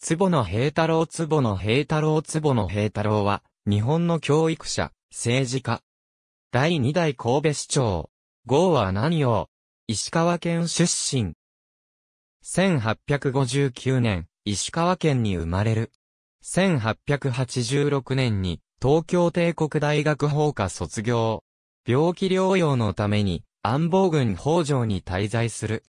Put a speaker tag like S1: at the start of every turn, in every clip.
S1: 坪野平太郎坪野平太郎坪野平太郎は、日本の教育者、政治家。第二代神戸市長。号は何を石川県出身。1859年、石川県に生まれる。1886年に、東京帝国大学法科卒業。病気療養のために、安保軍北条に滞在する。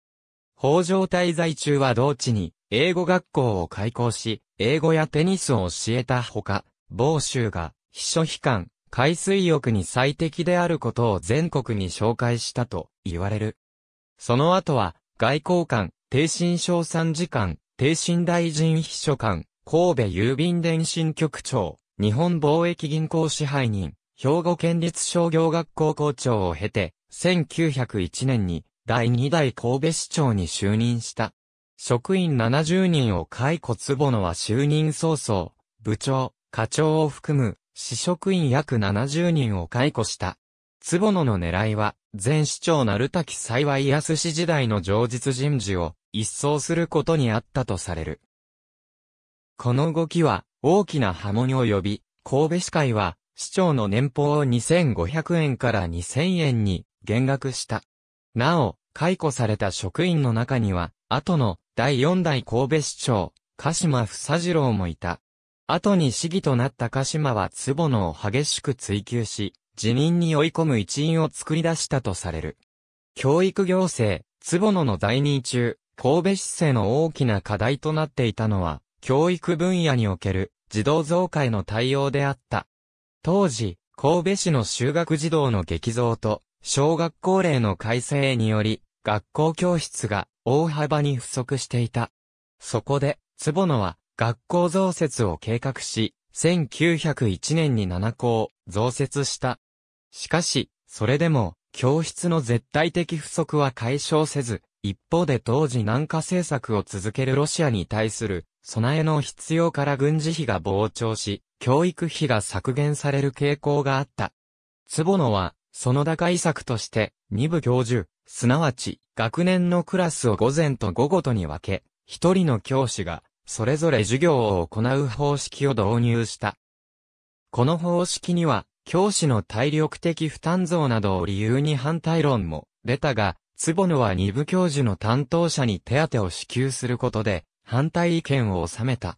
S1: 北条滞在中は同地に、英語学校を開校し、英語やテニスを教えたほか、某州が、秘書秘関、海水浴に最適であることを全国に紹介したと言われる。その後は、外交官、低身省参事官、低身大臣秘書官、神戸郵便電信局長、日本貿易銀行支配人、兵庫県立商業学校校長を経て、1901年に第2代神戸市長に就任した。職員70人を解雇坪野は就任早々、部長、課長を含む、市職員約70人を解雇した。坪野の狙いは、前市長たき幸い安市時代の上実人事を一掃することにあったとされる。この動きは、大きな波紋を呼び、神戸市会は、市長の年俸を2500円から2000円に減額した。なお、解雇された職員の中には、後の第4代神戸市長、鹿島房次郎もいた。後に市議となった鹿島は坪野を激しく追及し、辞任に追い込む一員を作り出したとされる。教育行政、坪野の在任中、神戸市政の大きな課題となっていたのは、教育分野における児童増加への対応であった。当時、神戸市の修学児童の激増と、小学校令の改正により、学校教室が大幅に不足していた。そこで、坪野は学校増設を計画し、1901年に7校増設した。しかし、それでも、教室の絶対的不足は解消せず、一方で当時南下政策を続けるロシアに対する備えの必要から軍事費が膨張し、教育費が削減される傾向があった。坪野はその打開策として、二部教授、すなわち、学年のクラスを午前と午後とに分け、一人の教師が、それぞれ授業を行う方式を導入した。この方式には、教師の体力的負担増などを理由に反対論も出たが、坪野は二部教授の担当者に手当を支給することで、反対意見を収めた。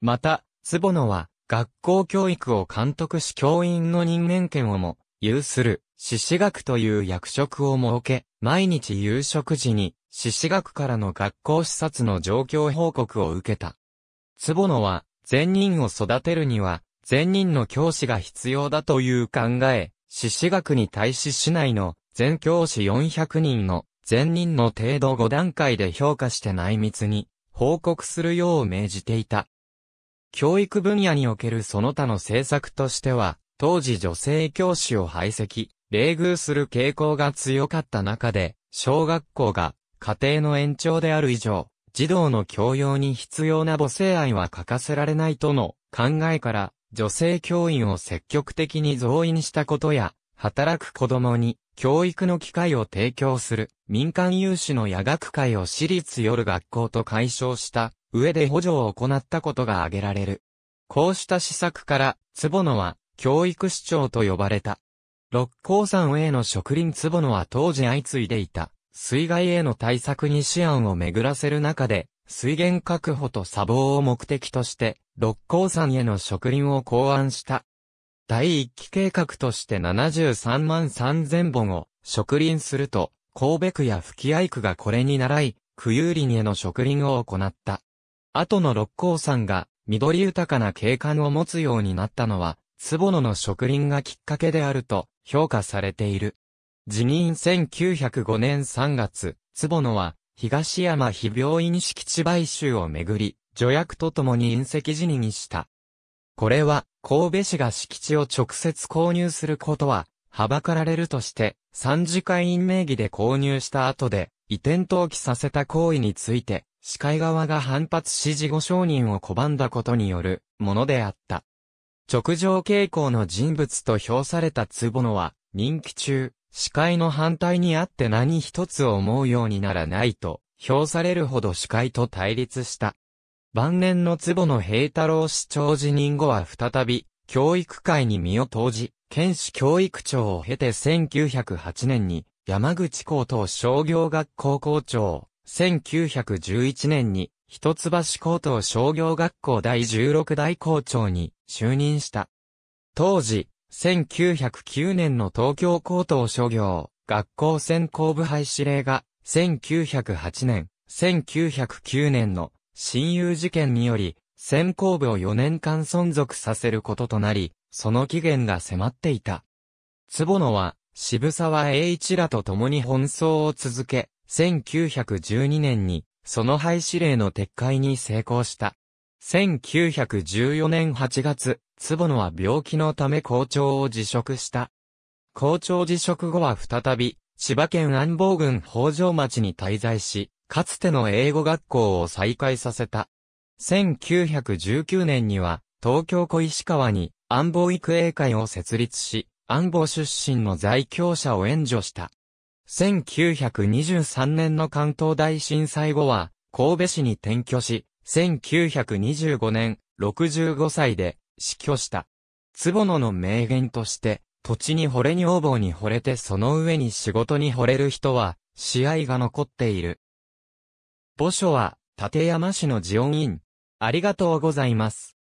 S1: また、坪野は、学校教育を監督し教員の任免権をも有する、獅子学という役職を設け、毎日夕食時に、獅子学からの学校視察の状況報告を受けた。坪野は、善人を育てるには、善人の教師が必要だという考え、獅子学に対し市内の全教師400人の善人の程度5段階で評価して内密に報告するよう命じていた。教育分野におけるその他の政策としては、当時女性教師を排斥、冷遇する傾向が強かった中で、小学校が家庭の延長である以上、児童の教養に必要な母性愛は欠かせられないとの考えから、女性教員を積極的に増員したことや、働く子供に教育の機会を提供する民間有志の夜学会を私立夜学校と解消した上で補助を行ったことが挙げられる。こうした施策から、坪野は教育市長と呼ばれた。六甲山への植林壺のは当時相次いでいた、水害への対策に思案を巡らせる中で、水源確保と砂防を目的として、六甲山への植林を考案した。第一期計画として73万3000本を植林すると、神戸区や吹合区がこれに習い、区有林への植林を行った。後の六甲山が緑豊かな景観を持つようになったのは、坪野の植林がきっかけであると評価されている。辞任1905年3月、坪野は東山非病院敷地買収をめぐり、助役とともに隕石辞任した。これは、神戸市が敷地を直接購入することは、はばかられるとして、三次会員名義で購入した後で、移転登記させた行為について、司会側が反発し事後承認を拒んだことによるものであった。直上傾向の人物と評されたぼ野は、任期中、司会の反対にあって何一つ思うようにならないと、評されるほど司会と対立した。晩年のぼ野平太郎市長辞任後は再び、教育会に身を投じ、県市教育長を経て1908年に、山口高等商業学校校長、1911年に、一橋高等商業学校第16代校長に、就任した。当時、1909年の東京高等諸行、学校専攻部廃止令が、1908年、1909年の親友事件により、専攻部を4年間存続させることとなり、その期限が迫っていた。坪野は、渋沢栄一らと共に奔走を続け、1912年に、その廃止令の撤回に成功した。1914年8月、坪野は病気のため校長を辞職した。校長辞職後は再び、千葉県安房郡北条町に滞在し、かつての英語学校を再開させた。1919年には、東京小石川に安房育英会を設立し、安房出身の在京者を援助した。1923年の関東大震災後は、神戸市に転居し、1925年、65歳で死去した。坪野の名言として、土地に惚れ女房に惚れてその上に仕事に惚れる人は、試合が残っている。墓所は、立山市のジオン院。ありがとうございます。